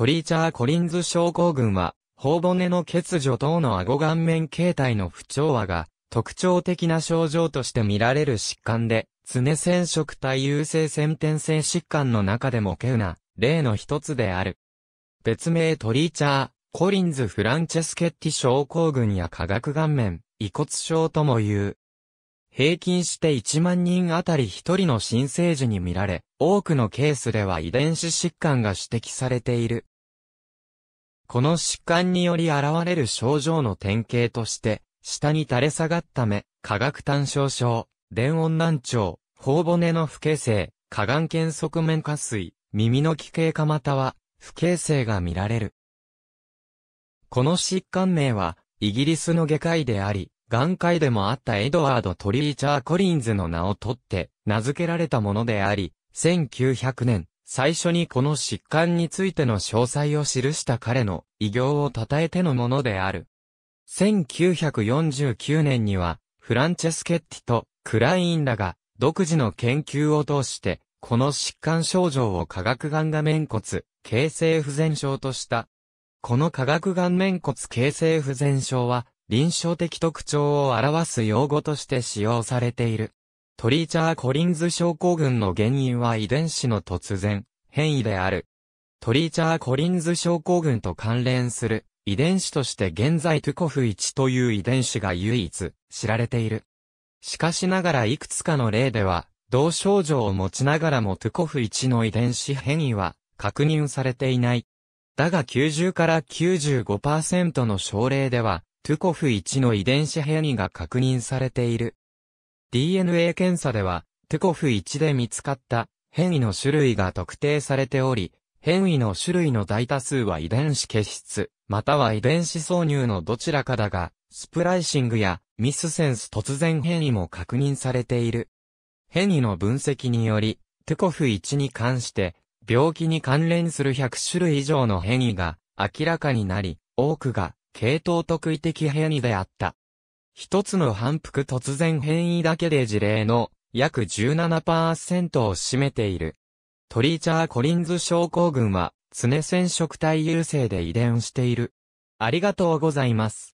トリーチャー・コリンズ症候群は、頬骨の欠如等の顎顔面形態の不調和が、特徴的な症状として見られる疾患で、常染色体優性先天性疾患の中でも稀有な例の一つである。別名トリーチャー、コリンズ・フランチェスケッティ症候群や化学顔面、遺骨症とも言う。平均して1万人あたり1人の新生児に見られ、多くのケースでは遺伝子疾患が指摘されている。この疾患により現れる症状の典型として、下に垂れ下がった目、化学単焦症、電音難聴、頬骨の不形成、下眼圏側面下垂、耳の奇形化または、不形成が見られる。この疾患名は、イギリスの外科医であり、眼科医でもあったエドワード・トリーチャー・コリンズの名を取って、名付けられたものであり、1900年、最初にこの疾患についての詳細を記した彼の偉業を称えてのものである。1949年には、フランチェスケッティとクラインらが独自の研究を通して、この疾患症状を化学眼画面骨、形成不全症とした。この化学眼面骨形成不全症は、臨床的特徴を表す用語として使用されている。トリーチャー・コリンズ症候群の原因は遺伝子の突然、変異である。トリーチャー・コリンズ症候群と関連する遺伝子として現在トゥコフ1という遺伝子が唯一知られている。しかしながらいくつかの例では、同症状を持ちながらもトゥコフ1の遺伝子変異は確認されていない。だが90から95%の症例では、トゥコフ1の遺伝子変異が確認されている。DNA 検査では、テコフ1で見つかった変異の種類が特定されており、変異の種類の大多数は遺伝子結出、または遺伝子挿入のどちらかだが、スプライシングやミスセンス突然変異も確認されている。変異の分析により、テコフ1に関して、病気に関連する100種類以上の変異が明らかになり、多くが系統特異的変異であった。一つの反復突然変異だけで事例の約17%を占めている。トリーチャー・コリンズ症候群は常染色体優勢で遺伝している。ありがとうございます。